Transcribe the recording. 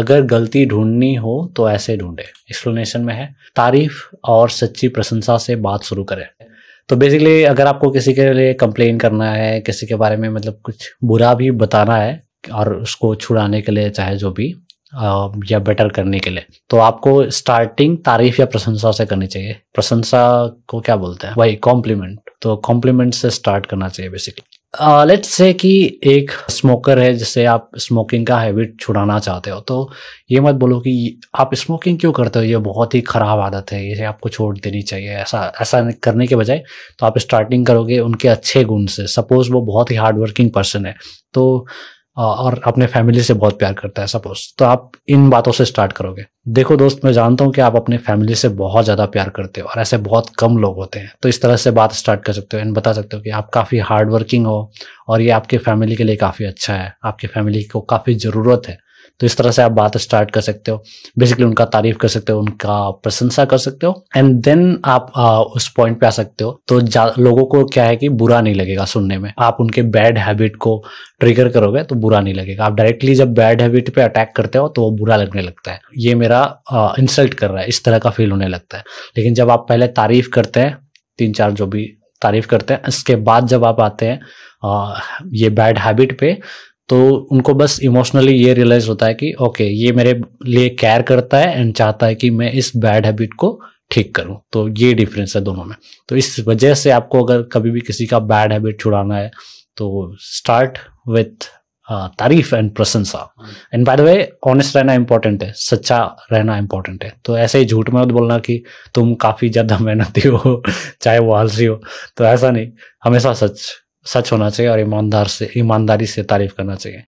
अगर गलती ढूंढनी हो तो ऐसे ढूंढे एक्सप्लेनेशन में है तारीफ और सच्ची प्रशंसा से बात शुरू करें तो बेसिकली अगर आपको किसी के लिए कंप्लेन करना है किसी के बारे में मतलब कुछ बुरा भी बताना है और उसको छुड़ाने के लिए चाहे जो भी या बेटर करने के लिए तो आपको स्टार्टिंग तारीफ या प्रशंसा से करनी चाहिए प्रशंसा को क्या बोलते हैं भाई कॉम्प्लीमेंट तो कॉम्प्लीमेंट से स्टार्ट करना चाहिए बेसिकली लेट्स uh, से कि एक स्मोकर है जिससे आप स्मोकिंग का हैबिट छुड़ाना चाहते हो तो ये मत बोलो कि आप स्मोकिंग क्यों करते हो ये बहुत ही ख़राब आदत है ये आपको छोड़ देनी चाहिए ऐसा ऐसा करने के बजाय तो आप स्टार्टिंग करोगे उनके अच्छे गुण से सपोज़ वो बहुत ही हार्ड वर्किंग पर्सन है तो और अपने फैमिली से बहुत प्यार करता है सपोज तो आप इन बातों से स्टार्ट करोगे देखो दोस्त मैं जानता हूँ कि आप अपने फैमिली से बहुत ज़्यादा प्यार करते हो और ऐसे बहुत कम लोग होते हैं तो इस तरह से बात स्टार्ट कर सकते हो एंड बता सकते हो कि आप काफ़ी हार्ड वर्किंग हो और ये आपके फैमिली के लिए काफ़ी अच्छा है आपकी फैमिली को काफ़ी ज़रूरत है तो इस तरह से आप बात स्टार्ट कर सकते हो बेसिकली उनका तारीफ कर सकते हो उनका प्रशंसा कर सकते हो एंड देन आप आ, उस पॉइंट पे आ सकते हो तो लोगों को क्या है कि बुरा नहीं लगेगा सुनने में आप उनके बैड हैबिट को ट्रिगर करोगे तो बुरा नहीं लगेगा आप डायरेक्टली जब बैड हैबिट पे अटैक करते हो तो वो बुरा लगने लगता है ये मेरा आ, इंसल्ट कर रहा है इस तरह का फील होने लगता है लेकिन जब आप पहले तारीफ करते हैं तीन चार जो भी तारीफ करते हैं इसके बाद जब आप आते हैं आ, ये बैड हैबिट पे तो उनको बस इमोशनली ये रियलाइज होता है कि ओके ये मेरे लिए केयर करता है एंड चाहता है कि मैं इस बैड हैबिट को ठीक करूं तो ये डिफरेंस है दोनों में तो इस वजह से आपको अगर कभी भी किसी का बैड हैबिट छुड़ाना है तो स्टार्ट विथ uh, तारीफ एंड प्रशंसा and by the way honest रहना इंपॉर्टेंट है सच्चा रहना इंपॉर्टेंट है तो ऐसे ही झूठ मत बोलना कि तुम काफ़ी ज़्यादा मेहनती हो चाहे वो आलसी हो तो ऐसा नहीं हमेशा सच सच होना चाहिए और ईमानदार से ईमानदारी से तारीफ करना चाहिए